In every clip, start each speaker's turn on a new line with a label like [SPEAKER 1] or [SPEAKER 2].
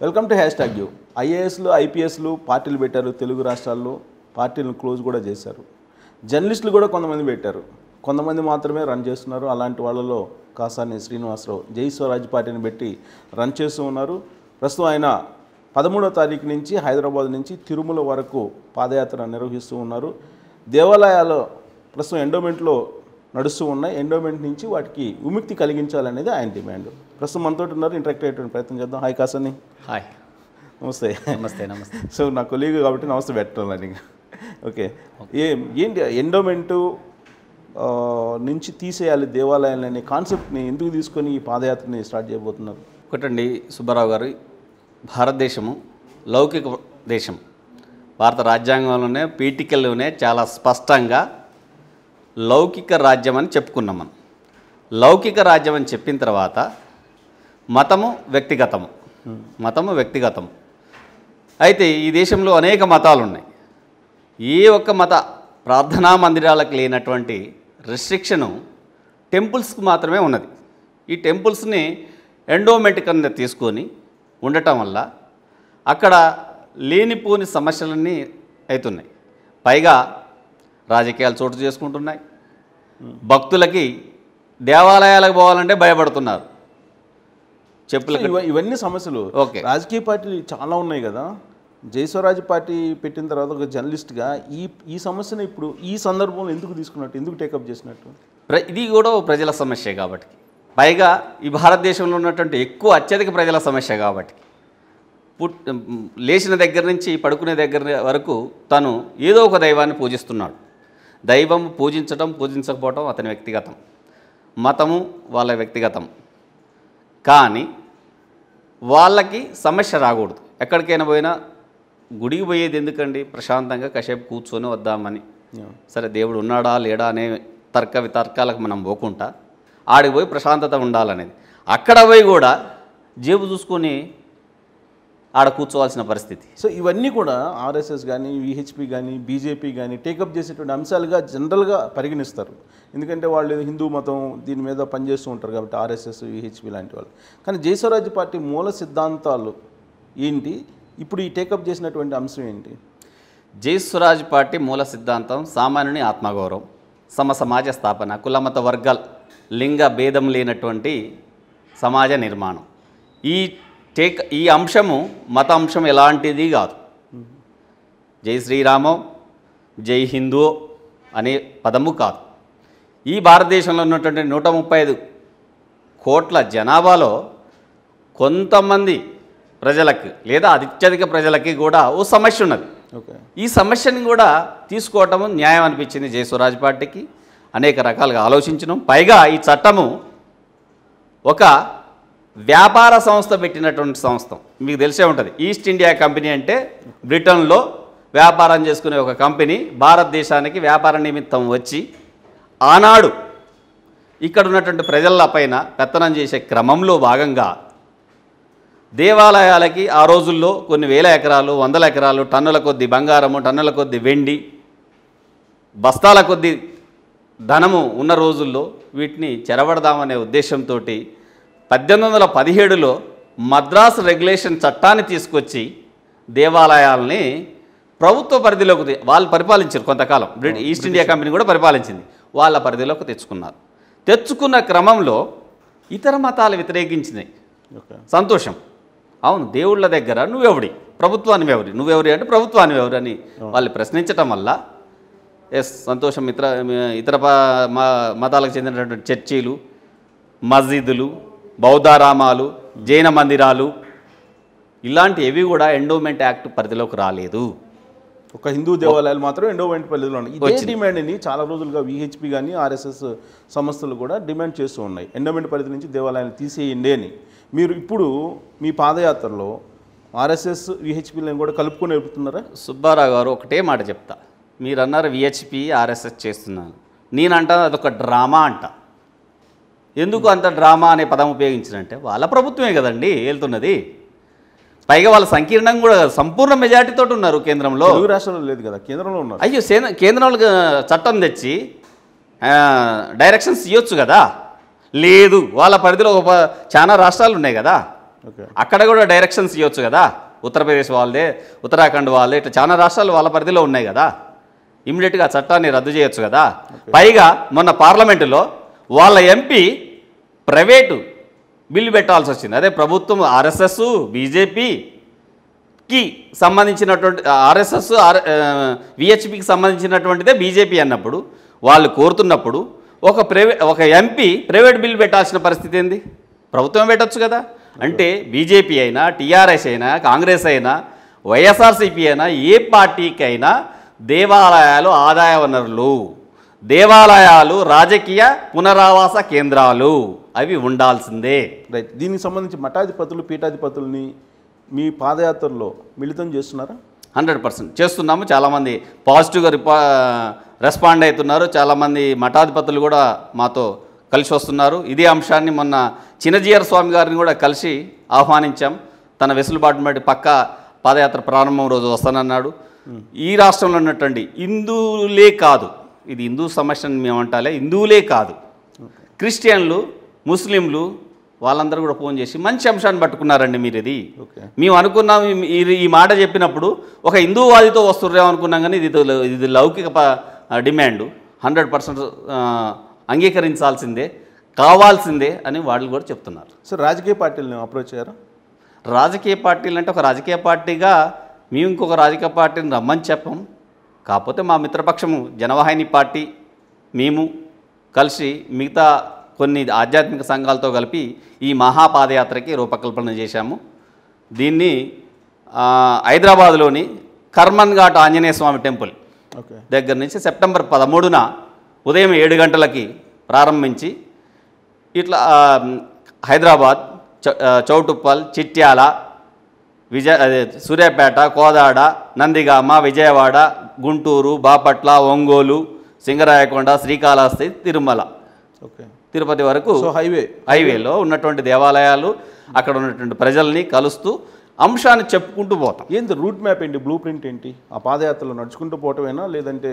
[SPEAKER 1] Welcome to hashtag U ఐఏఎస్లు ఐపీఎస్లు పార్టీలు పెట్టారు తెలుగు రాష్ట్రాల్లో పార్టీలను క్లోజ్ కూడా చేశారు జర్నలిస్టులు కూడా కొంతమంది పెట్టారు కొంతమంది మాత్రమే రన్ చేస్తున్నారు అలాంటి వాళ్ళలో కాసాని శ్రీనివాసరావు జై స్వరాజ్ పార్టీని పెట్టి రన్ చేస్తూ ఉన్నారు ప్రస్తుతం ఆయన పదమూడో తారీఖు నుంచి హైదరాబాద్ నుంచి తిరుమల వరకు పాదయాత్ర నిర్వహిస్తూ ఉన్నారు దేవాలయాలు ప్రస్తుతం ఎండోమెంట్లో నడుస్తూ ఉన్న ఎండోమెంట్ నుంచి వాటికి విముక్తి కలిగించాలనేది ఆయన డిమాండ్ ప్రస్తుతం మనతో ఉన్నారు ఇంటరాక్ట్ అయ్యేటువంటి ప్రయత్నం చేద్దాం హాయ్ కాసని హాయ్ నమస్తే నమస్తే నమస్తే సో నా కొలీగ్ కాబట్టి నమస్తే పెట్టాలని ఓకే ఏ ఏంటి ఎండోమెంటు నుంచి తీసేయాలి దేవాలయాలు అనే కాన్సెప్ట్ని ఎందుకు తీసుకొని ఈ పాదయాత్రని స్టార్ట్ చేయబోతున్నారు
[SPEAKER 2] ఒకటండి సుబ్బారావు గారు భారతదేశము లౌకిక దేశం భారత రాజ్యాంగంలోనే పీఠికల్లోనే చాలా స్పష్టంగా లౌకిక రాజ్యం అని చెప్పుకున్నాం మనం లౌకిక రాజ్యం అని చెప్పిన తర్వాత మతము వ్యక్తిగతము మతము వ్యక్తిగతము అయితే ఈ దేశంలో అనేక మతాలు ఉన్నాయి ఏ ఒక్క మత ప్రార్థనా మందిరాలకు లేనటువంటి రెస్ట్రిక్షను టెంపుల్స్కి మాత్రమే ఉన్నది ఈ టెంపుల్స్ని ఎండోమెంట్ కింద తీసుకొని ఉండటం వల్ల అక్కడ లేనిపోని సమస్యలన్నీ అవుతున్నాయి పైగా రాజకీయాలు చోటు చేసుకుంటున్నాయి భక్తులకి దేవాలయాలకు పోవాలంటే భయపడుతున్నారు చెప్పులు ఇవన్నీ సమస్యలు ఓకే
[SPEAKER 1] రాజకీయ పార్టీలు చాలా ఉన్నాయి కదా జయస్వరాజు పార్టీ పెట్టిన తర్వాత ఒక జర్నలిస్ట్గా ఈ ఈ సమస్యను ఇప్పుడు ఈ సందర్భంలో ఎందుకు తీసుకున్నట్టు ఎందుకు టేకప్ చేసినట్టు
[SPEAKER 2] ఇది కూడా ప్రజల సమస్య కాబట్టి పైగా ఈ భారతదేశంలో ఉన్నటువంటి ఎక్కువ అత్యధిక ప్రజల సమస్య కాబట్టి పుట్ లేచిన దగ్గర నుంచి పడుకునే దగ్గర వరకు తను ఏదో ఒక దైవాన్ని పూజిస్తున్నాడు దైవం పూజించటం పూజించకపోవటం అతని వ్యక్తిగతం మతము వాళ్ళ వ్యక్తిగతం కానీ వాళ్ళకి సమస్య రాకూడదు ఎక్కడికైనా పోయినా గుడికి పోయేది ఎందుకండి ప్రశాంతంగా కాసేపు కూర్చొని వద్దామని సరే దేవుడు ఉన్నాడా లేడా అనే తర్క వితర్కాలకు మనం పోకుండా ఆడికి పోయి ప్రశాంతత ఉండాలనేది అక్కడ పోయి కూడా జేబు చూసుకొని ఆడ కూర్చోవాల్సిన పరిస్థితి
[SPEAKER 1] సో ఇవన్నీ కూడా ఆర్ఎస్ఎస్ కానీ విహెచ్పి కానీ బీజేపీ కానీ టేకప్ చేసేటువంటి అంశాలుగా జనరల్గా పరిగణిస్తారు ఎందుకంటే వాళ్ళు హిందూ మతం దీని మీద పనిచేస్తూ ఉంటారు కాబట్టి ఆర్ఎస్ఎస్ విహెచ్పి లాంటి వాళ్ళు కానీ జయస్వరాజ్ పార్టీ మూల సిద్ధాంతాలు ఏంటి ఇప్పుడు ఈ టేకప్ చేసినటువంటి అంశం ఏంటి
[SPEAKER 2] జయస్వరాజ్ పార్టీ మూల సిద్ధాంతం సామాన్యుని ఆత్మగౌరవం సమ సమాజ స్థాపన కులమత వర్గాల లింగ భేదం లేనటువంటి సమాజ నిర్మాణం ఈ టేక్ ఈ అంశము మత అంశం ఎలాంటిది కాదు జై శ్రీరామో జై హిందూ అనే పదము కాదు ఈ భారతదేశంలో ఉన్నటువంటి నూట ముప్పై ఐదు కోట్ల జనాభాలో కొంతమంది ప్రజలకు లేదా అత్యధిక ప్రజలకి కూడా ఓ సమస్య ఉన్నది ఈ సమస్యను కూడా తీసుకోవటము న్యాయం అనిపించింది జయస్వరాజ్ పార్టీకి అనేక రకాలుగా ఆలోచించడం పైగా ఈ చట్టము ఒక వ్యాపార సంస్థ పెట్టినటువంటి సంస్థ మీకు తెలిసే ఉంటుంది ఈస్ట్ ఇండియా కంపెనీ అంటే బ్రిటన్లో వ్యాపారం చేసుకునే ఒక కంపెనీ భారతదేశానికి వ్యాపార నిమిత్తం వచ్చి ఆనాడు ఇక్కడ ఉన్నటువంటి ప్రజల పైన పెత్తనం చేసే క్రమంలో భాగంగా దేవాలయాలకి ఆ రోజుల్లో కొన్ని వేల ఎకరాలు వందల ఎకరాలు టన్నుల కొద్ది బంగారము టన్నుల కొద్ది వెండి బస్తాల కొద్ది ధనము ఉన్న రోజుల్లో వీటిని చెరవడదామనే ఉద్దేశంతో పద్దెనిమిది వందల పదిహేడులో మద్రాసు రెగ్యులేషన్ చట్టాన్ని తీసుకొచ్చి దేవాలయాల్ని ప్రభుత్వ పరిధిలోకి వాళ్ళు పరిపాలించారు కొంతకాలం ఈస్ట్ ఇండియా కంపెనీ కూడా పరిపాలించింది వాళ్ళ పరిధిలోకి తెచ్చుకున్నారు తెచ్చుకున్న క్రమంలో ఇతర మతాలు వ్యతిరేకించినాయి సంతోషం అవును దేవుళ్ళ దగ్గర నువ్వెవడి ప్రభుత్వాన్ని ఎవరి నువ్వెవరి అంటే ప్రభుత్వాన్ని ఎవరు అని వాళ్ళు ప్రశ్నించటం వల్ల ఎస్ సంతోషం ఇతర ఇతర మతాలకు చెందినటువంటి చర్చీలు మస్జిదులు బౌద్ధారామాలు జైన మందిరాలు ఇలాంటి ఏవి కూడా ఎండోమెంట్ యాక్ట్ పరిధిలోకి రాలేదు ఒక హిందూ దేవాలయాలు
[SPEAKER 1] మాత్రం ఎండోమెంట్ పరిధిలో ఉన్నాయి డిమాండ్ని చాలా రోజులుగా విహెచ్పి కానీ ఆర్ఎస్ఎస్ సంస్థలు కూడా డిమాండ్ చేస్తూ ఉన్నాయి ఎండోమెంట్ పరిధి నుంచి దేవాలయాన్ని తీసేయండి అని మీరు ఇప్పుడు మీ పాదయాత్రలో ఆర్ఎస్ఎస్ విహెచ్పిలను కూడా కలుపుకొని వెళ్తున్నారా
[SPEAKER 2] సుబ్బారావు గారు ఒకటే మాట చెప్తా మీరు అన్నారు విహెచ్పి ఆర్ఎస్ఎస్ చేస్తున్నాను నేనంటా అదొక డ్రామా అంటా ఎందుకు అంత డ్రామా అనే పదం ఉపయోగించినంటే వాళ్ళ ప్రభుత్వమే కదండి వెళ్తున్నది పైగా వాళ్ళ సంకీర్ణం కూడా సంపూర్ణ మెజార్టీతో ఉన్నారు కేంద్రంలో రాష్ట్రంలో లేదు
[SPEAKER 1] కదా కేంద్రంలో ఉన్నారు
[SPEAKER 2] అయ్యో కేంద్రంలో చట్టం తెచ్చి డైరెక్షన్స్ ఇవ్వచ్చు కదా లేదు వాళ్ళ పరిధిలో ఒక చాలా రాష్ట్రాలు ఉన్నాయి కదా అక్కడ కూడా డైరెక్షన్స్ ఇవ్వచ్చు కదా ఉత్తరప్రదేశ్ వాళ్ళదే ఉత్తరాఖండ్ వాళ్ళే ఇట్లా చాలా రాష్ట్రాలు వాళ్ళ పరిధిలో ఉన్నాయి కదా ఇమ్మీడియట్గా చట్టాన్ని రద్దు చేయొచ్చు కదా పైగా మొన్న పార్లమెంటులో వాళ్ళ ఎంపీ ప్రైవేటు బిల్లు పెట్టాల్సి వచ్చింది అదే ప్రభుత్వం ఆర్ఎస్ఎస్ బీజేపీకి సంబంధించినటువంటి ఆర్ఎస్ఎస్ ఆర్ విహెచ్పికి సంబంధించినటువంటిదే బీజేపీ అన్నప్పుడు వాళ్ళు కోరుతున్నప్పుడు ఒక ప్రైవే ఒక ఎంపీ ప్రైవేట్ బిల్లు పెట్టాల్సిన పరిస్థితి ఏంది ప్రభుత్వం పెట్టచ్చు కదా అంటే బీజేపీ అయినా టీఆర్ఎస్ అయినా కాంగ్రెస్ అయినా వైఎస్ఆర్సీపీ అయినా ఏ పార్టీకైనా దేవాలయాలు ఆదాయ వనరులు దేవాలయాలు రాజకీయ పునరావాస కేంద్రాలు అవి ఉండాల్సిందే రైట్ దీనికి సంబంధించి మఠాధిపతులు పీఠాధిపతులని మీ పాదయాత్రలో మిళితం చేస్తున్నారా హండ్రెడ్ పర్సెంట్ చేస్తున్నాము చాలామంది పాజిటివ్గా రిపా రెస్పాండ్ అవుతున్నారు చాలామంది మఠాధిపతులు కూడా మాతో కలిసి వస్తున్నారు ఇదే అంశాన్ని మొన్న చిన్నజీఆర్ స్వామి గారిని కూడా కలిసి ఆహ్వానించాం తన వెసులుబాటు బట్టి పక్క పాదయాత్ర ప్రారంభం రోజు వస్తానన్నాడు hmm. ఈ రాష్ట్రంలో ఉన్నటువంటి హిందువులే కాదు ఇది హిందూ సమస్య అని మేము అంటాలే హిందువులే కాదు క్రిస్టియన్లు ముస్లింలు వాళ్ళందరూ కూడా ఫోన్ చేసి మంచి అంశాన్ని పట్టుకున్నారండి మీరు ఇది మేము అనుకున్నాం ఈ మాట చెప్పినప్పుడు ఒక హిందూ వాదితో వస్తుర్రే అనుకున్నాం కానీ ఇది ఇది లౌకిక డిమాండ్ హండ్రెడ్ పర్సెంట్ అంగీకరించాల్సిందే కావాల్సిందే అని వాళ్ళు కూడా చెప్తున్నారు
[SPEAKER 1] సార్ రాజకీయ పార్టీలను అప్రోచ్ అయ్యారు
[SPEAKER 2] రాజకీయ పార్టీలు అంటే ఒక రాజకీయ పార్టీగా మేము ఇంకొక రాజకీయ పార్టీని రమ్మని చెప్పం కాకపోతే మా మిత్రపక్షము జనవాహిని పార్టీ మేము కలిసి మిగతా కొన్ని ఆధ్యాత్మిక సంఘాలతో కలిపి ఈ మహాపాదయాత్రకి రూపకల్పన చేశాము దీన్ని హైదరాబాద్లోని కర్మన్ ఘాట్ ఆంజనేయ స్వామి టెంపుల్ దగ్గర నుంచి సెప్టెంబర్ పదమూడున ఉదయం ఏడు గంటలకి ప్రారంభించి ఇట్లా హైదరాబాద్ చౌటుప్పల్ చిట్యాల విజయ అదే సూర్యాపేట కోదాడ నందిగామ విజయవాడ గుంటూరు బాపట్ల ఒంగోలు సింగరాయకొండ శ్రీకాళహస్తి తిరుమల ఓకే తిరుపతి వరకు హైవే హైవేలో ఉన్నటువంటి దేవాలయాలు అక్కడ ఉన్నటువంటి ప్రజల్ని కలుస్తూ అంశాన్ని చెప్పుకుంటూ పోతాం ఏంటి రూట్ మ్యాప్ ఏంటి బ్లూ ప్రింట్ ఏంటి ఆ పాదయాత్రలో నడుచుకుంటూ పోవటమేనా లేదంటే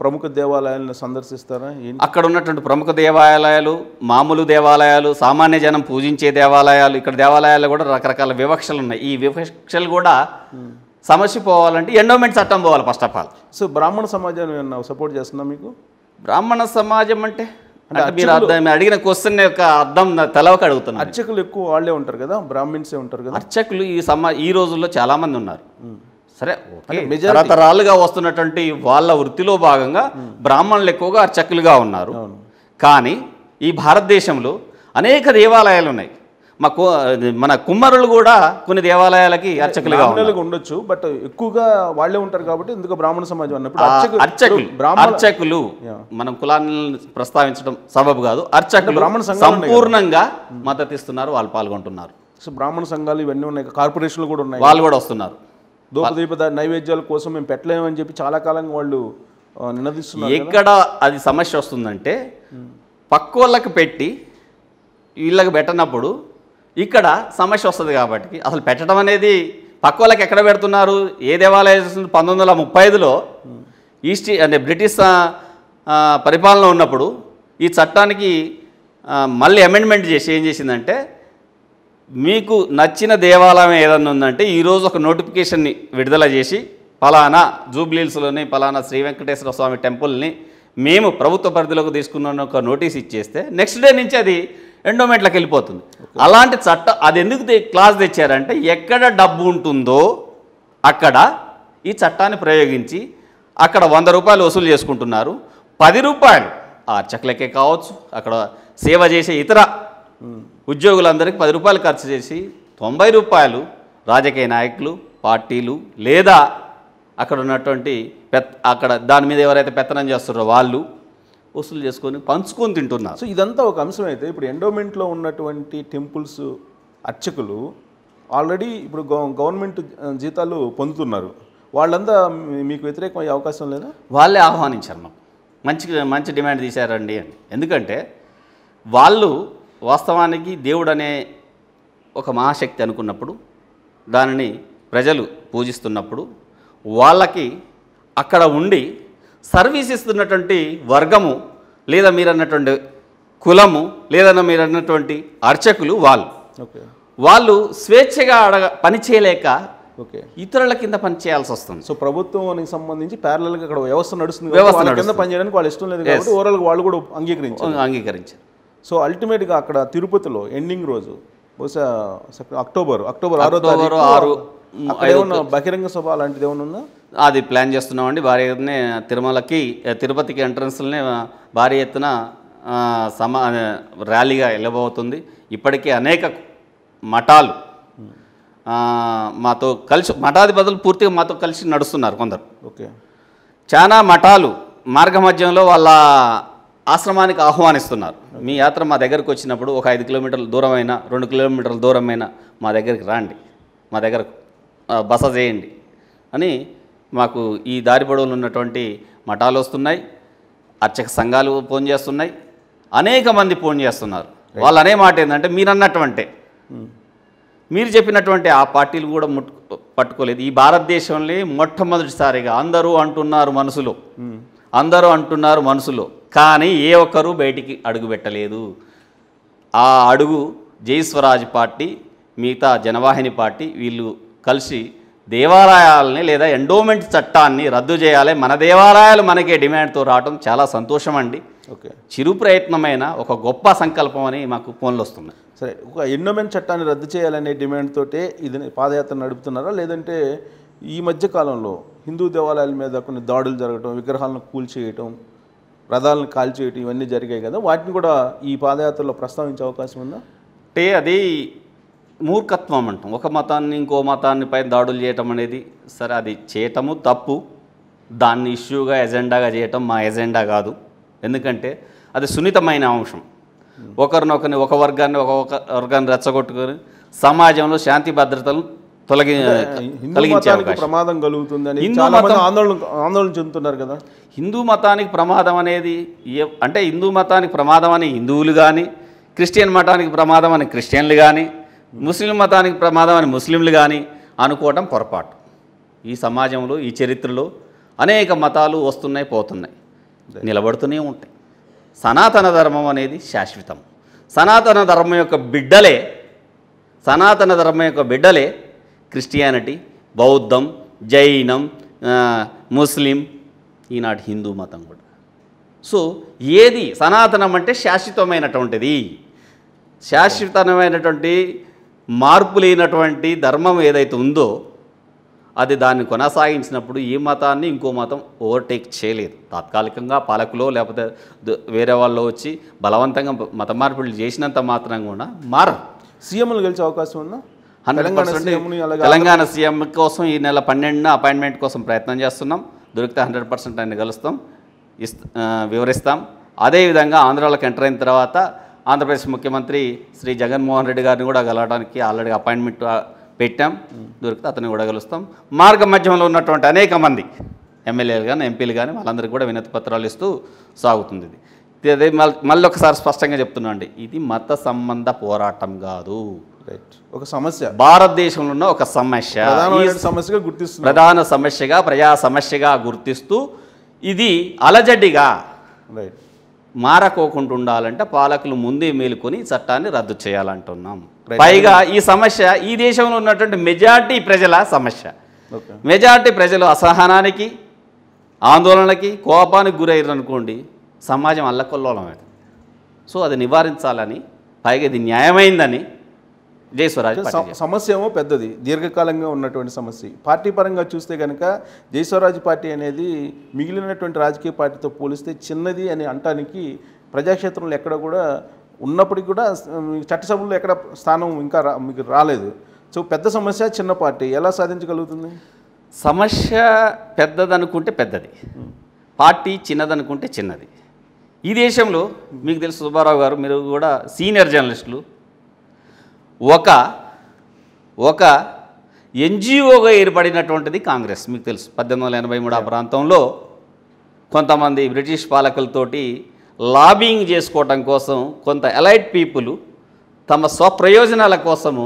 [SPEAKER 1] ప్రముఖ దేవాలయాలను సందర్శిస్తారా
[SPEAKER 2] అక్కడ ఉన్నటువంటి ప్రముఖ దేవాలయాలు మామూలు దేవాలయాలు సామాన్య జనం పూజించే దేవాలయాలు ఇక్కడ దేవాలయాలు కూడా రకరకాల వివక్షలు ఉన్నాయి ఈ వివక్షలు కూడా సమస్య పోవాలంటే ఎండోమెంట్ చట్టం పోవాలి ఫస్ట్ ఆఫ్ ఆల్
[SPEAKER 1] సో బ్రాహ్మణ సమాజం ఏమన్నా సపోర్ట్ చేస్తున్నా మీకు బ్రాహ్మణ సమాజం అంటే మీరు అర్థం
[SPEAKER 2] అడిగిన క్వశ్చన్ యొక్క అర్థం తెలవక అడుగుతున్నారు అర్చకులు ఎక్కువ వాళ్ళే ఉంటారు కదా
[SPEAKER 1] బ్రాహ్మిన్సే ఉంటారు కదా
[SPEAKER 2] అర్చకులు ఈ సమా ఈ రోజుల్లో చాలామంది ఉన్నారు సరే తరతరాలుగా వస్తున్నటువంటి వాళ్ళ వృత్తిలో భాగంగా బ్రాహ్మణులు ఎక్కువగా అర్చకులుగా ఉన్నారు కానీ ఈ భారతదేశంలో అనేక దేవాలయాలు ఉన్నాయి మా మన కుమ్మరులు కూడా కొన్ని దేవాలయాలకి అర్చకులుగా
[SPEAKER 1] ఉండొచ్చు బట్ ఎక్కువగా వాళ్ళే ఉంటారు కాబట్టి ఎందుకు బ్రాహ్మణ సమాజం అన్నప్పుడు
[SPEAKER 2] అర్చకులు అర్చకులు మనం కులాన్ని ప్రస్తావించడం సబబు కాదు అర్చకులు బ్రాహ్మణ సంపూర్ణంగా మద్దతిస్తున్నారు వాళ్ళు పాల్గొంటున్నారు
[SPEAKER 1] సో బ్రాహ్మణ సంఘాలు ఇవన్నీ ఉన్నాయి కార్పొరేషన్లు కూడా ఉన్నాయి వాళ్ళు కూడా
[SPEAKER 2] వస్తున్నారు దూపదీప
[SPEAKER 1] నైవేద్యాల కోసం మేము పెట్టలేమని చెప్పి చాలా కాలంగా వాళ్ళు
[SPEAKER 2] నినదిస్తున్నారు ఎక్కడ అది సమస్య వస్తుందంటే పక్కోళ్ళకి పెట్టి వీళ్ళకి పెట్టనప్పుడు ఇక్కడ సమస్య వస్తుంది కాబట్టి అసలు పెట్టడం అనేది పక్కోళ్ళకి ఎక్కడ పెడుతున్నారు ఏ దేవాలయం పంతొమ్మిది వందల ముప్పై ఐదులో ఈస్ట్ అంటే బ్రిటిష్ పరిపాలన ఉన్నప్పుడు ఈ చట్టానికి మళ్ళీ అమెండ్మెంట్ చేసి ఏం చేసిందంటే మీకు నచ్చిన దేవాలయం ఏదన్నా ఉందంటే ఈరోజు ఒక నోటిఫికేషన్ని విడుదల చేసి ఫలానా జూబ్లీల్స్లోని ఫలానా శ్రీ వెంకటేశ్వర స్వామి టెంపుల్ని మేము ప్రభుత్వ పరిధిలోకి తీసుకున్న ఒక నోటీస్ ఇచ్చేస్తే నెక్స్ట్ డే నుంచి అది ఎండోమెంట్లకు వెళ్ళిపోతుంది అలాంటి చట్టం అది ఎందుకు క్లాస్ తెచ్చారంటే ఎక్కడ డబ్బు ఉంటుందో అక్కడ ఈ చట్టాన్ని ప్రయోగించి అక్కడ వంద రూపాయలు వసూలు చేసుకుంటున్నారు పది రూపాయలు అర్చకులకే కావచ్చు అక్కడ సేవ చేసే ఇతర hmm. ఉద్యోగులందరికీ పది రూపాయలు ఖర్చు చేసి తొంభై రూపాయలు రాజకీయ నాయకులు పార్టీలు లేదా అక్కడ ఉన్నటువంటి పెత్ అక్కడ దాని మీద ఎవరైతే పెత్తనం చేస్తారో వాళ్ళు వసూలు చేసుకొని పంచుకొని తింటున్నారు
[SPEAKER 1] సో ఇదంతా ఒక అంశం అయితే ఇప్పుడు ఎండోమెంట్లో ఉన్నటువంటి టెంపుల్స్ అర్చకులు ఆల్రెడీ ఇప్పుడు గవర్నమెంట్ జీతాలు పొందుతున్నారు వాళ్ళంతా మీకు వ్యతిరేకం అయ్యే అవకాశం లేదా
[SPEAKER 2] వాళ్ళే ఆహ్వానించారు మాకు మంచి మంచి డిమాండ్ తీశారండి అని ఎందుకంటే వాళ్ళు వాస్తవానికి దేవుడు అనే ఒక మహాశక్తి అనుకున్నప్పుడు దానిని ప్రజలు పూజిస్తున్నప్పుడు వాళ్ళకి అక్కడ ఉండి సర్వీస్ ఇస్తున్నటువంటి వర్గము లేదా మీరు అన్నటువంటి కులము లేదన్నా మీరు అన్నటువంటి అర్చకులు వాళ్ళు ఓకే వాళ్ళు స్వేచ్ఛగా అడగ పని చేయలేక
[SPEAKER 1] ఓకే ఇతరుల కింద పని చేయాల్సి వస్తుంది సో ప్రభుత్వానికి సంబంధించి ప్యారలల్గా అక్కడ వ్యవస్థ నడుస్తుంది వ్యవస్థ కింద పనిచేయడానికి వాళ్ళు ఇష్టం లేదు కాబట్టి ఓవరాల్ వాళ్ళు కూడా అంగీకరించారు అంగీకరించారు సో అల్టిమేట్గా అక్కడ తిరుపతిలో ఎండింగ్ రోజు బహుశా అక్టోబర్ అక్టోబర్ ఆరో ఆరు ఏమన్నా బహిరంగ సభ లాంటిది ఏమైనా ఉందా
[SPEAKER 2] అది ప్లాన్ చేస్తున్నామండి భారీ ఎత్తున తిరుమలకి తిరుపతికి ఎంట్రన్స్లనే భారీ ఎత్తున సమా ర్యాలీగా వెళ్ళబోతుంది ఇప్పటికే అనేక మఠాలు మాతో కలిసి మఠాధిపతులు పూర్తిగా మాతో కలిసి నడుస్తున్నారు కొందరు ఓకే చాలా మఠాలు మార్గ మధ్యంలో వాళ్ళ ఆశ్రమానికి ఆహ్వానిస్తున్నారు మీ యాత్ర మా దగ్గరకు వచ్చినప్పుడు ఒక ఐదు కిలోమీటర్ల దూరమైన రెండు కిలోమీటర్ల దూరమైన మా దగ్గరికి రాండి మా దగ్గర బస చేయండి అని మాకు ఈ దారి పొడవులు ఉన్నటువంటి మఠాలు వస్తున్నాయి అర్చక సంఘాలు ఫోన్ చేస్తున్నాయి అనేక మంది ఫోన్ చేస్తున్నారు వాళ్ళు అనే మాట ఏంటంటే మీరు అన్నటువంటి మీరు చెప్పినటువంటి ఆ పార్టీలు కూడా ముట్టు పట్టుకోలేదు ఈ భారతదేశంలో మొట్టమొదటిసారిగా అందరూ అంటున్నారు మనసులో అందరూ అంటున్నారు మనసులో కానీ ఏ ఒక్కరూ బయటికి అడుగు పెట్టలేదు ఆ అడుగు జయస్వరాజ్ పార్టీ మిగతా జనవాహిని పార్టీ వీళ్ళు కలిసి దేవాలయాలని లేదా ఎండోమెంట్ చట్టాన్ని రద్దు చేయాలి మన దేవాలయాలు మనకే డిమాండ్తో రావడం చాలా సంతోషం అండి ఓకే చిరు ప్రయత్నమైన ఒక గొప్ప సంకల్పం అని మాకు ఫోన్లు వస్తున్నాయి
[SPEAKER 1] సరే ఒక ఎండోమెంట్ చట్టాన్ని రద్దు చేయాలనే డిమాండ్ తోటే ఇది పాదయాత్ర నడుపుతున్నారా లేదంటే ఈ మధ్య కాలంలో హిందూ దేవాలయాల మీద కొన్ని దాడులు జరగటం విగ్రహాలను కూల్చేయటం రథాలను కాల్చేయటం ఇవన్నీ జరిగాయి కదా వాటిని కూడా ఈ పాదయాత్రలో ప్రస్తావించే అవకాశం ఉందా
[SPEAKER 2] అంటే అది మూర్ఖత్వం అంటాం ఒక మతాన్ని ఇంకో మతాన్ని పైన దాడులు చేయటం అనేది సరే అది చేయటము తప్పు దాన్ని ఇష్యూగా ఎజెండాగా చేయటం మా ఎజెండా కాదు ఎందుకంటే అది సున్నితమైన అంశం ఒకరినొకరిని ఒక వర్గాన్ని ఒక వర్గాన్ని రెచ్చగొట్టుకొని సమాజంలో శాంతి భద్రతలు తొలగి
[SPEAKER 1] ప్రమాదం కలుగుతుందని ఆందోళన ఆందోళన చెందుతున్నారు కదా
[SPEAKER 2] హిందూ మతానికి ప్రమాదం అనేది ఏ అంటే హిందూ మతానికి ప్రమాదం అని హిందువులు కానీ క్రిస్టియన్ మతానికి ప్రమాదం అని క్రిస్టియన్లు కానీ ముస్లిం మతానికి ప్రమాదం అని ముస్లింలు కానీ అనుకోవటం పొరపాటు ఈ సమాజంలో ఈ చరిత్రలో అనేక మతాలు వస్తున్నాయి పోతున్నాయి నిలబడుతూనే ఉంటాయి సనాతన ధర్మం అనేది శాశ్వతం సనాతన ధర్మం యొక్క బిడ్డలే సనాతన ధర్మం యొక్క బిడ్డలే క్రిస్టియానిటీ బౌద్ధం జైనం ముస్లిం ఈనాటి హిందూ మతం కూడా సో ఏది సనాతనం అంటే శాశ్వతమైనటువంటిది శాశ్వతమైనటువంటి మార్పు లేనటువంటి ధర్మం ఏదైతే ఉందో అది దాన్ని కొనసాగించినప్పుడు ఈ మతాన్ని ఇంకో మతం ఓవర్టేక్ చేయలేదు తాత్కాలికంగా పాలకులో లేకపోతే వేరే వాళ్ళు వచ్చి బలవంతంగా మత మార్పులు చేసినంత మాత్రం కూడా మారం
[SPEAKER 1] సీఎంలు గెలిచే అవకాశం ఉందా హండ్రెడ్ తెలంగాణ
[SPEAKER 2] సీఎం కోసం ఈ నెల పన్నెండున అపాయింట్మెంట్ కోసం ప్రయత్నం చేస్తున్నాం దొరికితే హండ్రెడ్ పర్సెంట్ ఆయన కలుస్తాం వివరిస్తాం అదేవిధంగా ఆంధ్రాలోకి ఎంటర్ అయిన తర్వాత ఆంధ్రప్రదేశ్ ముఖ్యమంత్రి శ్రీ జగన్మోహన్ రెడ్డి గారిని కూడా కలవడానికి ఆల్రెడీ అపాయింట్మెంట్ పెట్టాం దొరికితే అతన్ని కూడా కలుస్తాం మార్గ మధ్యంలో ఉన్నటువంటి అనేక మంది ఎమ్మెల్యేలు కానీ ఎంపీలు కానీ వాళ్ళందరికీ కూడా వినతి పత్రాలు ఇస్తూ సాగుతుంది ఇది అదే మళ్ళీ ఒకసారి స్పష్టంగా చెప్తున్నా ఇది మత సంబంధ పోరాటం కాదు ఒక సమస్య భారతదేశంలో ఉన్న ఒక సమస్య సమస్యగా గుర్తిస్తూ ప్రధాన సమస్యగా ప్రజా సమస్యగా గుర్తిస్తూ ఇది అలజడిగా రైట్ మారకోకుండా ఉండాలంటే పాలకులు ముందే మేలుకొని చట్టాన్ని రద్దు చేయాలంటున్నాం పైగా ఈ సమస్య ఈ దేశంలో ఉన్నటువంటి మెజార్టీ ప్రజల సమస్య మెజార్టీ ప్రజలు అసహనానికి ఆందోళనకి కోపానికి గురయ్యారు అనుకోండి సమాజం అల్లకొల్లోలం సో అది నివారించాలని పైగా ఇది న్యాయమైందని జయస్వరాజ్
[SPEAKER 1] సమస్య ఏమో పెద్దది దీర్ఘకాలంగా ఉన్నటువంటి సమస్య పార్టీ పరంగా చూస్తే కనుక జయస్వరాజ్ పార్టీ అనేది మిగిలినటువంటి రాజకీయ పార్టీతో పోలిస్తే చిన్నది అని అంటానికి ప్రజాక్షేత్రంలో ఎక్కడ కూడా ఉన్నప్పటికీ కూడా చట్టసభల్లో ఎక్కడ స్థానం ఇంకా రా మీకు రాలేదు సో పెద్ద సమస్య చిన్న
[SPEAKER 2] పార్టీ ఎలా సాధించగలుగుతుంది సమస్య పెద్దదనుకుంటే పెద్దది పార్టీ చిన్నదనుకుంటే చిన్నది ఈ దేశంలో మీకు తెలుసు సుబ్బారావు గారు మీరు కూడా సీనియర్ జర్నలిస్టులు ఒక ఒక ఎన్జిఓగా ఏర్పడినటువంటిది కాంగ్రెస్ మీకు తెలుసు పద్దెనిమిది వందల ఎనభై మూడు ఆ ప్రాంతంలో కొంతమంది బ్రిటిష్ పాలకులతోటి లాబింగ్ చేసుకోవటం కోసం కొంత ఎలైట్ పీపుల్ తమ స్వప్రయోజనాల కోసము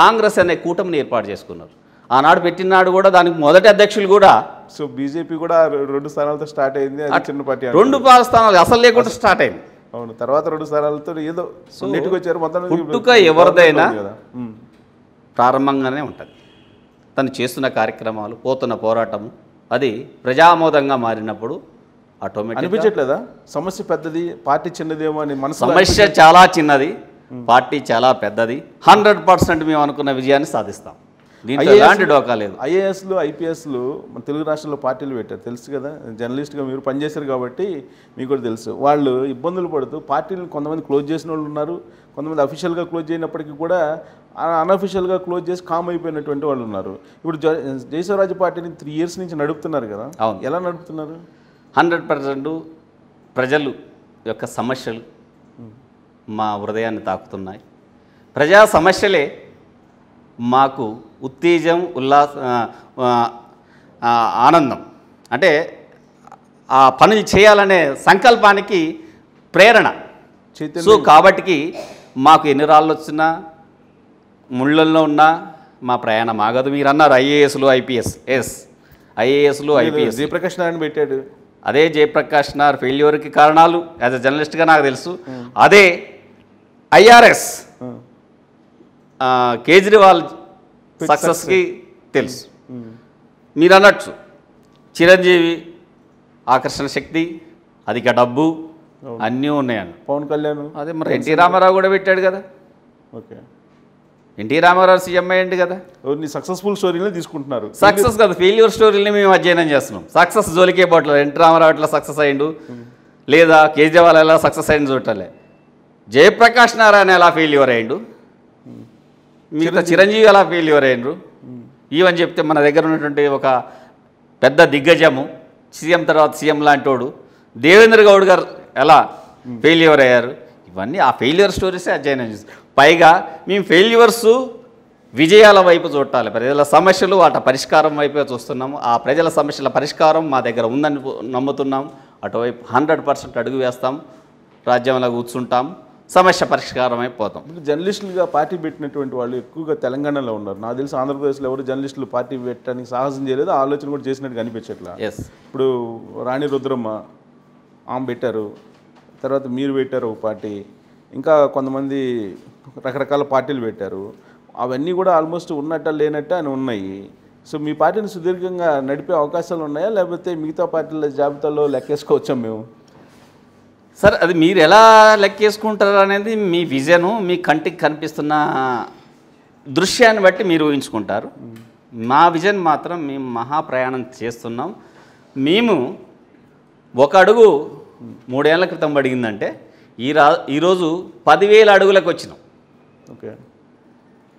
[SPEAKER 2] కాంగ్రెస్ అనే కూటమిని ఏర్పాటు చేసుకున్నారు ఆనాడు పెట్టినాడు కూడా దానికి మొదటి అధ్యక్షులు కూడా
[SPEAKER 1] సో బీజేపీ కూడా రెండు స్థానాలతో స్టార్ట్ అయింది చిన్న పార్టీ రెండు
[SPEAKER 2] స్థానాలు అసలు లేకుండా స్టార్ట్ అయింది
[SPEAKER 1] అవును తర్వాత రెండు స్థానాలతో ఏదో
[SPEAKER 2] సున్నిటికి వచ్చారు
[SPEAKER 1] మొత్తం పుట్టుక ఎవరిదైనా
[SPEAKER 2] ప్రారంభంగానే ఉంటుంది తను చేస్తున్న కార్యక్రమాలు పోతున్న పోరాటము అది ప్రజామోదంగా మారినప్పుడు ఆటోమేటిక్ అనిపించట్లేదా
[SPEAKER 1] సమస్య పెద్దది పార్టీ చిన్నదేమో అని మన సమస్య చాలా
[SPEAKER 2] చిన్నది పార్టీ చాలా పెద్దది హండ్రెడ్ పర్సెంట్ మేము అనుకున్న విజయాన్ని సాధిస్తాం ఎలాంటి డోకా లేదు
[SPEAKER 1] ఐఏఎస్లు ఐపీఎస్లు మన తెలుగు రాష్ట్రంలో పార్టీలు పెట్టారు తెలుసు కదా జర్నలిస్ట్గా మీరు పనిచేశారు కాబట్టి మీకు కూడా తెలుసు వాళ్ళు ఇబ్బందులు పడుతూ పార్టీలు కొంతమంది క్లోజ్ చేసిన వాళ్ళు ఉన్నారు కొంతమంది అఫీషియల్గా క్లోజ్ చేయనప్పటికీ కూడా అన్అఫీషియల్గా క్లోజ్ చేసి కామ్ అయిపోయినటువంటి వాళ్ళు
[SPEAKER 2] ఉన్నారు ఇప్పుడు జయస్వరాజు పార్టీని త్రీ ఇయర్స్ నుంచి నడుపుతున్నారు కదా అవును ఎలా నడుపుతున్నారు హండ్రెడ్ పర్సెంట్ ప్రజలు యొక్క సమస్యలు మా హృదయాన్ని తాకుతున్నాయి ప్రజా సమస్యలే మాకు ఉత్తేజం ఉల్లాస ఆనందం అంటే ఆ పనులు చేయాలనే సంకల్పానికి ప్రేరణ సో కాబట్టికి మాకు ఎన్ని రాళ్ళు వచ్చినా ముళ్ళల్లో ఉన్నా మా ప్రయాణం ఆగదు మీరు అన్నారు ఐఏఎస్లు ఐపీఎస్ ఎస్ ఐఏఎస్లు ఐపీఎస్
[SPEAKER 1] జయప్రకాష్ నారాయణ పెట్టాడు
[SPEAKER 2] అదే జయప్రకాష్ నార్ ఫెయిల్యూర్కి కారణాలు యాజ్ అ జర్నలిస్ట్గా నాకు తెలుసు అదే ఐఆర్ఎస్ కేజ్రీవాల్ సక్సెస్కి తెలుసు hmm. Hmm. మీరు అనొచ్చు చిరంజీవి ఆకర్షణ శక్తి అధిక డబ్బు oh. అన్నీ ఉన్నాయని పవన్ కళ్యాణ్ అదే మరి ఎన్టీ రామారావు కూడా పెట్టాడు కదా ఓకే ఎన్టీ రామారావు సీఎం అయ్యండి కదా సక్సెస్ఫుల్
[SPEAKER 1] స్టోరీలు తీసుకుంటున్నారు సక్సెస్
[SPEAKER 2] కదా ఫెయిల్యూర్ స్టోరీలని మేము అధ్యయనం చేస్తున్నాం సక్సెస్ జోలికే పోవట్లేదు ఎన్టీ రామారావు ఎట్లా సక్సెస్ అయ్యిండు hmm. లేదా కేజ్రీవాల్ ఎలా సక్సెస్ అయింది చూడటలే జయప్రకాష్ నారాయణ ఎలా ఫెయిల్యూర్ అయ్యిండు మీరు చిరంజీవి అలా ఫెయిల్యూర్ అయ్యారు ఈవని చెప్తే మన దగ్గర ఉన్నటువంటి ఒక పెద్ద దిగ్గజము సీఎం తర్వాత సీఎం లాంటి వాడు దేవేంద్ర గౌడ్ గారు ఎలా ఫెయిల్యూర్ అయ్యారు ఇవన్నీ ఆ ఫెయిల్యూర్ స్టోరీసే అధ్యయనం చేస్తారు పైగా మేము ఫెయిల్యూర్స్ విజయాల వైపు చూడాలి ప్రజల సమస్యలు వాటి పరిష్కారం వైపే చూస్తున్నాము ఆ ప్రజల సమస్యల పరిష్కారం మా దగ్గర ఉందని నమ్ముతున్నాం అటువైపు హండ్రెడ్ పర్సెంట్ అడుగు వేస్తాం రాజ్యంలో కూర్చుంటాం సమస్య పరిష్కారం అయిపోతాం
[SPEAKER 1] జర్నలిస్టులుగా పార్టీ పెట్టినటువంటి వాళ్ళు ఎక్కువగా తెలంగాణలో ఉన్నారు నాకు తెలిసి ఆంధ్రప్రదేశ్లో ఎవరు జర్నలిస్టులు పార్టీ పెట్టడానికి సాహసం చేయలేదు ఆలోచన కూడా చేసినట్టు కనిపించట్లా ఎస్ ఇప్పుడు రాణి రుద్రమ్మ ఆమె పెట్టారు తర్వాత మీరు పెట్టారు ఒక పార్టీ ఇంకా కొంతమంది రకరకాల పార్టీలు పెట్టారు అవన్నీ కూడా ఆల్మోస్ట్ ఉన్నట్ట లేనట్ట అని ఉన్నాయి సో మీ పార్టీని సుదీర్ఘంగా నడిపే అవకాశాలు ఉన్నాయా లేకపోతే మిగతా పార్టీల జాబితాలో లెక్కేసుకోవచ్చా మేము
[SPEAKER 2] సార్ అది మీరు ఎలా లెక్కేసుకుంటారు అనేది మీ విజను మీ కంటికి కనిపిస్తున్న దృశ్యాన్ని బట్టి మీరు ఊహించుకుంటారు మా విజన్ మాత్రం మేము మహాప్రయాణం చేస్తున్నాం మేము ఒక అడుగు మూడేళ్ల క్రితం అడిగిందంటే ఈ రా ఈరోజు పదివేల అడుగులకు వచ్చినాం ఓకే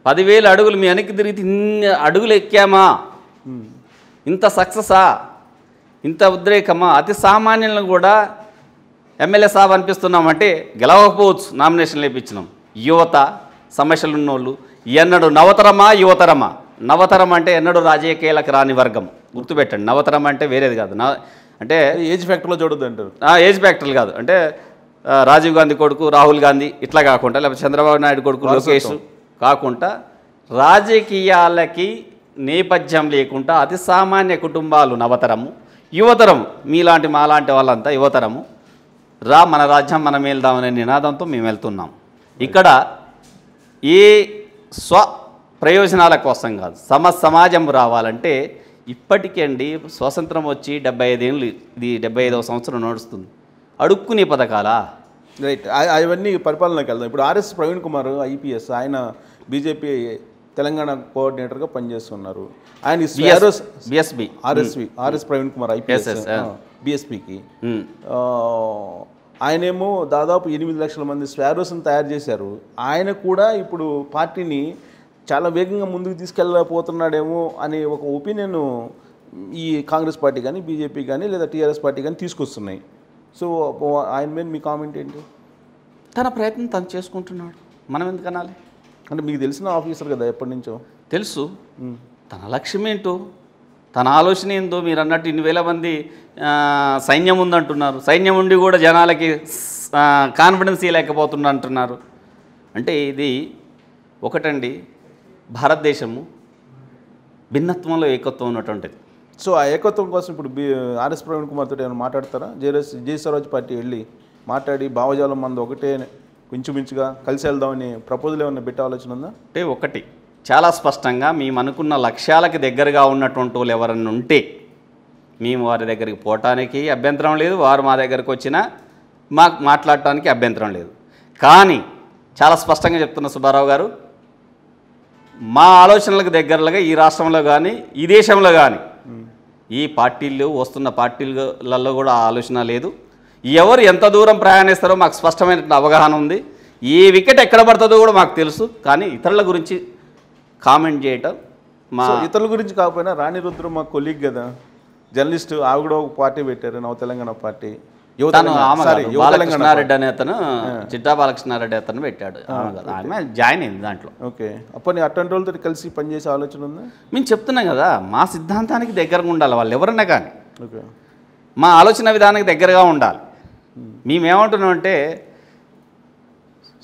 [SPEAKER 2] పదివేల అడుగులు మీ వెనక్కి తిరిగి ఇన్ని అడుగులు ఎక్కామా ఇంత సక్సెసా ఇంత ఉద్రేకమా అతి సామాన్యులను కూడా ఎమ్మెల్యే సాబ్ అనిపిస్తున్నామంటే గెలవకపోవచ్చు నామినేషన్ లేపించినాం యువత సమస్యలు ఉన్నోళ్ళు ఎన్నడు నవతరమా యువతరమా నవతరం అంటే ఎన్నడూ రాజకీయాలకు రాని వర్గం గుర్తుపెట్టండి నవతరం అంటే వేరేది కాదు నా అంటే ఏజ్
[SPEAKER 1] ఫ్యాక్టర్లో చూడద్దు అంటారు
[SPEAKER 2] ఏజ్ ఫ్యాక్టర్లు కాదు అంటే రాజీవ్ గాంధీ కొడుకు రాహుల్ గాంధీ ఇట్లా కాకుండా లేకపోతే చంద్రబాబు నాయుడు కొడుకు లోకేష్ కాకుండా రాజకీయాలకి నేపథ్యం లేకుండా అతి సామాన్య కుటుంబాలు నవతరము యువతరం మీలాంటి మాలాంటి వాళ్ళంతా యువతరము రా మన రాజ్యం మనం వెళ్దామనే నినాదంతో మేము వెళ్తున్నాం ఇక్కడ ఈ స్వ ప్రయోజనాల కోసం కాదు సమ సమాజం రావాలంటే ఇప్పటికే అండి వచ్చి డెబ్బై ఐదేళ్ళు ఇది డెబ్బై ఐదవ సంవత్సరం నడుస్తుంది అడుక్కునే పథకాలా
[SPEAKER 1] రైట్ అవన్నీ పరిపాలనకి వెళ్దాం ఇప్పుడు ఆర్ఎస్ ప్రవీణ్ కుమార్ ఐపీఎస్ ఆయన బీజేపీ తెలంగాణ కోఆర్డినేటర్గా పనిచేస్తున్నారు ఆయన బిఎస్బి ఆర్ఎస్వి ఆర్ఎస్ ప్రవీణ్ కుమార్ ఐపీఎస్ బిఎస్పికి ఆయనేమో దాదాపు ఎనిమిది లక్షల మంది స్వారోస్ని తయారు చేశారు ఆయన కూడా ఇప్పుడు పార్టీని చాలా వేగంగా ముందుకు తీసుకెళ్ళపోతున్నాడేమో అనే ఒక ఒపీనియన్ ఈ కాంగ్రెస్ పార్టీ కానీ బీజేపీ కానీ లేదా టీఆర్ఎస్ పార్టీ కానీ తీసుకొస్తున్నాయి సో ఆయన మీద మీ కామెంట్ ఏంటి
[SPEAKER 2] తన ప్రయత్నం తను చేసుకుంటున్నాడు మనం ఎందుకనాలి అంటే మీకు తెలిసిన ఆఫీసర్ కదా ఎప్పటి నుంచో తెలుసు తన లక్ష్యం ఏంటో తన ఆలోచన ఏందో మీరు అన్నట్టు ఇన్ని వేల మంది సైన్యం ఉందంటున్నారు సైన్యం ఉండి కూడా జనాలకి కాన్ఫిడెన్స్ ఇవ్వలేకపోతుంది అంటున్నారు అంటే ఇది ఒకటండి భారతదేశము భిన్నత్వంలో ఏకత్వం ఉన్నటువంటిది
[SPEAKER 1] సో ఆ ఏకత్వం కోసం ఇప్పుడు బి ఆర్ఎస్ ప్రవీణ్ కుమార్ తోటి ఏమైనా మాట్లాడతారా జేఎస్ జయస్వరాజ్ పార్టీ వెళ్ళి మాట్లాడి భావజాలం మంది ఒకటే ఇంచుమించుగా కలిసి వెళ్దామని ప్రపోజల్ ఏమైనా పెట్టే ఆలోచన ఉందా
[SPEAKER 2] అంటే ఒకటి చాలా స్పష్టంగా మేము అనుకున్న లక్ష్యాలకు దగ్గరగా ఉన్నటువంటి వాళ్ళు ఎవరన్నా ఉంటే మేము వారి దగ్గరికి పోవటానికి అభ్యంతరం లేదు వారు మా దగ్గరకు వచ్చినా మాకు మాట్లాడటానికి అభ్యంతరం లేదు కానీ చాలా స్పష్టంగా చెప్తున్న సుబ్బారావు గారు మా ఆలోచనలకు దగ్గరగా ఈ రాష్ట్రంలో కానీ ఈ దేశంలో కానీ ఈ పార్టీలు వస్తున్న పార్టీలలో కూడా ఆలోచన లేదు ఎవరు ఎంత దూరం ప్రయాణిస్తారో మాకు స్పష్టమైన అవగాహన ఉంది ఏ వికెట్ ఎక్కడ పడుతుందో కూడా మాకు తెలుసు కానీ ఇతరుల గురించి కామెంట్ చేయటం మా ఇతరుల
[SPEAKER 1] గురించి కాకపోయినా రాణి రుద్రం మా కొలీగ్ కదా జర్నలిస్ట్ ఆవిడ ఒక పార్టీ పెట్టారు నవ తెలంగాణ
[SPEAKER 2] పార్టీ తను బాలకృష్ణారెడ్డి అనే అతను చిట్టా బాలకృష్ణారెడ్డి అతను పెట్టాడు ఆమె జాయిన్ అయింది దాంట్లో ఓకే
[SPEAKER 1] అప్పుడు అటువంటి వాళ్ళతో కలిసి పనిచేసే ఆలోచన ఉంది
[SPEAKER 2] మేము చెప్తున్నాం కదా మా సిద్ధాంతానికి దగ్గరగా ఉండాలి వాళ్ళు ఎవరన్నా కానీ మా ఆలోచన విధానానికి దగ్గరగా ఉండాలి మేమేమంటున్నాం అంటే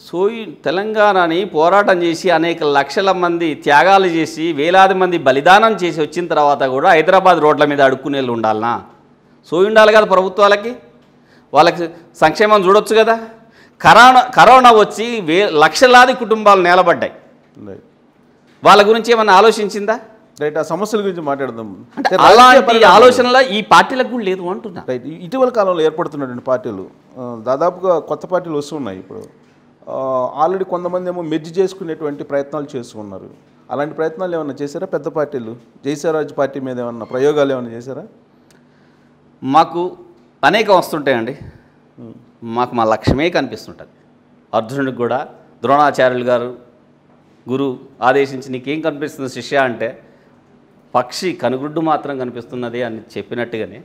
[SPEAKER 2] సో తెలంగాణని పోరాటం చేసి అనేక లక్షల మంది త్యాగాలు చేసి వేలాది మంది బలిదానం చేసి వచ్చిన తర్వాత కూడా హైదరాబాద్ రోడ్ల మీద అడుక్కునేళ్ళు ఉండాలనా సోయి ఉండాలి కదా ప్రభుత్వాలకి వాళ్ళకి సంక్షేమం చూడొచ్చు కదా కరోనా కరోనా వచ్చి వే లక్షలాది కుటుంబాలు నిలబడ్డాయి వాళ్ళ గురించి ఏమన్నా ఆలోచించిందా రైట్ ఆ సమస్యల గురించి మాట్లాడదాం అంటే అలాంటి ఆలోచనలో ఈ పార్టీలకు కూడా లేదు అంటున్నా రైట్ ఇటీవల
[SPEAKER 1] కాలంలో ఏర్పడుతున్నటువంటి పార్టీలు దాదాపుగా కొత్త పార్టీలు వస్తున్నాయి ఇప్పుడు ఆల్రెడీ కొంతమంది ఏమో మెజ్జి చేసుకునేటువంటి ప్రయత్నాలు చేసుకున్నారు అలాంటి ప్రయత్నాలు ఏమైనా చేశారా పెద్ద పార్టీలు
[SPEAKER 2] జయసారాజు పార్టీ మీద ఏమన్నా
[SPEAKER 1] ప్రయోగాలు ఏమైనా చేశారా
[SPEAKER 2] మాకు అనేక వస్తుంటాయండి మాకు మా లక్ష్యమే కనిపిస్తుంటుంది అర్జునుడికి కూడా ద్రోణాచార్యులు గారు గురు ఆదేశించి నీకేం కనిపిస్తుంది శిష్య అంటే పక్షి కనుగుడ్డు మాత్రం కనిపిస్తున్నది అని చెప్పినట్టుగానే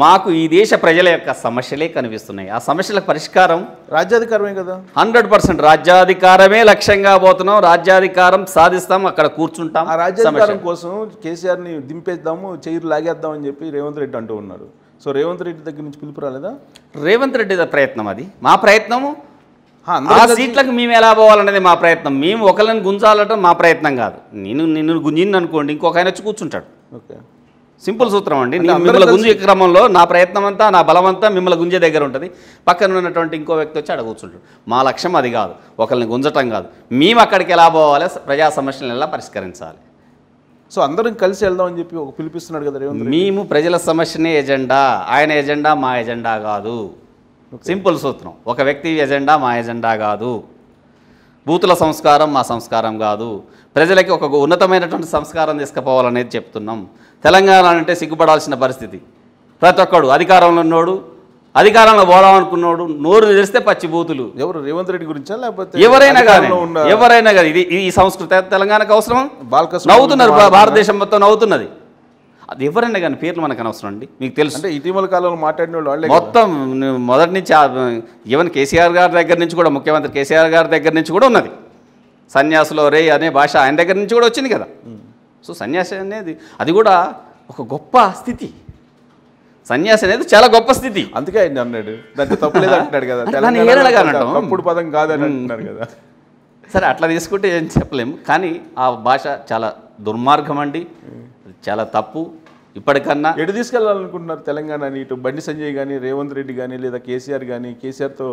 [SPEAKER 2] మాకు ఈ దేశ ప్రజల యొక్క సమస్యలే కనిపిస్తున్నాయి ఆ సమస్యల పరిష్కారం
[SPEAKER 1] రాజ్యాధికారమే కదా
[SPEAKER 2] హండ్రెడ్ పర్సెంట్ రాజ్యాధికారమే లక్ష్యంగా పోతున్నాం రాజ్యాధికారం సాధిస్తాం అక్కడ కూర్చుంటాం ఆ రాజ్యాధికారం
[SPEAKER 1] కోసం కేసీఆర్ని దింపేద్దాము చైర్లు లాగేద్దాం అని చెప్పి రేవంత్ రెడ్డి అంటూ ఉన్నారు సో రేవంత్ రెడ్డి దగ్గర నుంచి పిలుపు రాలేదా
[SPEAKER 2] రేవంత్ రెడ్డి ప్రయత్నం అది మా ప్రయత్నము ఆ సీట్లకు మేము ఎలా పోవాలనేది మా ప్రయత్నం మేము ఒకరిని గుంజాలటం మా ప్రయత్నం కాదు నేను నిన్ను గుంజింది అనుకోండి ఇంకొక ఆయన వచ్చి కూర్చుంటాడు ఓకే సింపుల్ సూత్రం అండి మిమ్మల్ని గుంజే క్రమంలో నా ప్రయత్నం అంతా నా బలం అంతా మిమ్మల్ని గుంజే దగ్గర ఉంటుంది పక్కన ఉన్నటువంటి ఇంకో వ్యక్తి వచ్చి అక్కడ కూర్చుంటాడు మా లక్ష్యం అది కాదు ఒకరిని గుంజటం కాదు మేము అక్కడికి ఎలా పోవాలి ప్రజా సమస్యలను ఎలా పరిష్కరించాలి సో
[SPEAKER 1] అందరం కలిసి వెళ్దాం అని చెప్పి ఒక పిలిపిస్తున్నాడు కదా
[SPEAKER 2] మేము ప్రజల సమస్యనే ఎజెండా ఆయన ఎజెండా మా ఎజెండా కాదు సింపుల్ సూత్రం ఒక వ్యక్తి ఎజెండా మా ఎజెండా కాదు బూతుల సంస్కారం మా సంస్కారం కాదు ప్రజలకి ఒక ఉన్నతమైనటువంటి సంస్కారం తీసుకుపోవాలనేది చెప్తున్నాం తెలంగాణ అంటే సిగ్గుపడాల్సిన పరిస్థితి ప్రతి ఒక్కడు అధికారంలో ఉన్నోడు అధికారంలో పోదామనుకున్నాడు నోరు పచ్చి బూతులు ఎవరు రేవంత్ రెడ్డి గురించా లేకపోతే ఎవరైనా కానీ ఎవరైనా కానీ ఇది ఈ సంస్కృతి తెలంగాణకు అవసరం నవ్వుతున్నారు భారతదేశం మొత్తం నవ్వుతున్నది అది ఎవరైనా కానీ పేర్లు మనకు అనవసరం అండి మీకు తెలుసు అంటే ఇటీవల కాలంలో మాట్లాడిన వాళ్ళు మొత్తం మొదటి నుంచి ఈవెన్ కేసీఆర్ గారి దగ్గర నుంచి కూడా ముఖ్యమంత్రి కేసీఆర్ గారి దగ్గర నుంచి కూడా ఉన్నది సన్యాసులో రే అనే భాష ఆయన దగ్గర నుంచి కూడా వచ్చింది కదా సో సన్యాసి అనేది అది కూడా ఒక గొప్ప స్థితి సన్యాసి అనేది చాలా గొప్ప స్థితి అందుకే ఆయన అన్నాడు దాంట్లో తప్పులేదు అంటున్నాడు కదా తప్పుడు
[SPEAKER 1] పదం కాదని అంటున్నారు కదా
[SPEAKER 2] సరే అట్లా తీసుకుంటే ఏం చెప్పలేము కానీ ఆ భాష చాలా దుర్మార్గం అండి చాలా తప్పు ఇప్పటికన్నా ఎటు తీసుకెళ్లాలనుకుంటున్నారు తెలంగాణని ఇటు బండి సంజయ్
[SPEAKER 1] కానీ రేవంత్ రెడ్డి కానీ లేదా కేసీఆర్ కానీ కేసీఆర్తో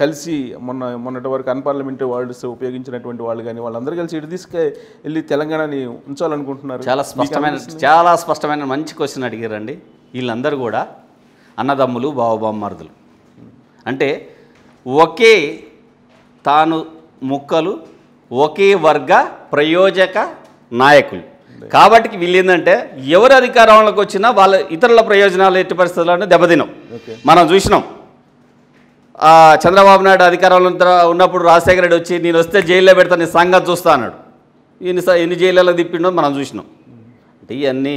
[SPEAKER 1] కలిసి మొన్న మొన్నటి వరకు అన్పార్లమెంటరీ వార్డ్స్ ఉపయోగించినటువంటి వాళ్ళు కానీ వాళ్ళందరూ కలిసి ఇటు తీసుకు వెళ్ళి తెలంగాణని ఉంచాలనుకుంటున్నారు చాలా స్పష్టమైన
[SPEAKER 2] చాలా స్పష్టమైన మంచి క్వశ్చన్ అడిగారండి వీళ్ళందరూ కూడా అన్నదమ్ములు బావబామ్మార్దులు అంటే ఒకే తాను ముక్కలు ఒకే వర్గ ప్రయోజక నాయకులు కాబట్టి వీళ్ళు ఏంటంటే ఎవరు అధికారంలోకి వచ్చినా వాళ్ళ ఇతరుల ప్రయోజనాలు ఎట్టి పరిస్థితుల్లో దెబ్బతినం మనం చూసినాం చంద్రబాబు నాయుడు అధికారంలో ఉన్నప్పుడు రాజశేఖర రెడ్డి వచ్చి నేను వస్తే జైల్లో పెడతాను నీ సంగతి చూస్తా అన్నాడు ఈయన ఎన్ని జైళ్ళలో తిప్పిండో మనం చూసినాం అంటే ఇవన్నీ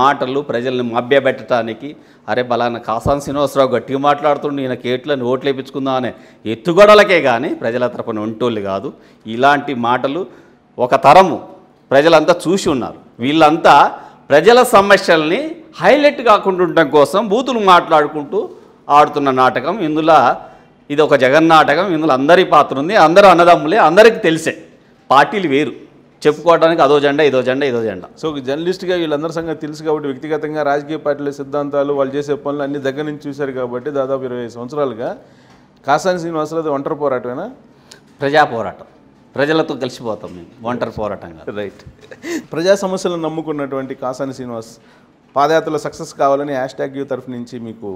[SPEAKER 2] మాటలు ప్రజల్ని మభ్యపెట్టడానికి అరే బలాన కాసాన్ శ్రీనివాసరావు గట్టిగా మాట్లాడుతుండే ఈయన కేట్లను ఓట్లు వేయించుకుందాం అనే ఎత్తుగొడలకే కానీ ప్రజల తరపున ఒంటోళ్ళు కాదు ఇలాంటి మాటలు ఒక తరము ప్రజలంతా చూసి ఉన్నారు వీళ్ళంతా ప్రజల సమస్యల్ని హైలైట్ కాకుండా ఉండటం కోసం బూతులు మాట్లాడుకుంటూ ఆడుతున్న నాటకం ఇందులో ఇది ఒక జగన్ నాటకం ఇందులో అందరి పాత్ర ఉంది అందరూ అన్నదమ్ములే అందరికీ తెలిసే పార్టీలు వేరు చెప్పుకోవడానికి అదో జెండా ఇదో జెండా ఇదో జెండా
[SPEAKER 1] సో జర్నలిస్ట్గా వీళ్ళందరి సంగతి తెలుసు కాబట్టి వ్యక్తిగతంగా రాజకీయ పార్టీల సిద్ధాంతాలు వాళ్ళు చేసే పనులు అన్ని దగ్గర నుంచి చూశారు కాబట్టి దాదాపు ఇరవై సంవత్సరాలుగా కాసాని శ్రీనివాసరావు ఒంటరి పోరాటమేనా
[SPEAKER 2] ప్రజా పోరాటం ప్రజలతో కలిసిపోతాం మేము వంటర్ పోరాటంగా రైట్ ప్రజా సమస్యలను
[SPEAKER 1] నమ్ముకున్నటువంటి కాసాని శ్రీనివాస్ పాదయాత్రలో సక్సెస్ కావాలని హ్యాష్ ట్యాగ్ యూ తరఫు నుంచి మీకు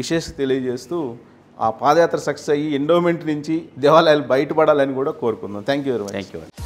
[SPEAKER 1] విశేష తెలియజేస్తూ ఆ పాదయాత్ర సక్సెస్ అయ్యి ఎండోమెంట్ నుంచి దేవాలయాలు బయటపడాలని కూడా కోరుకుందాం thank you very much thank you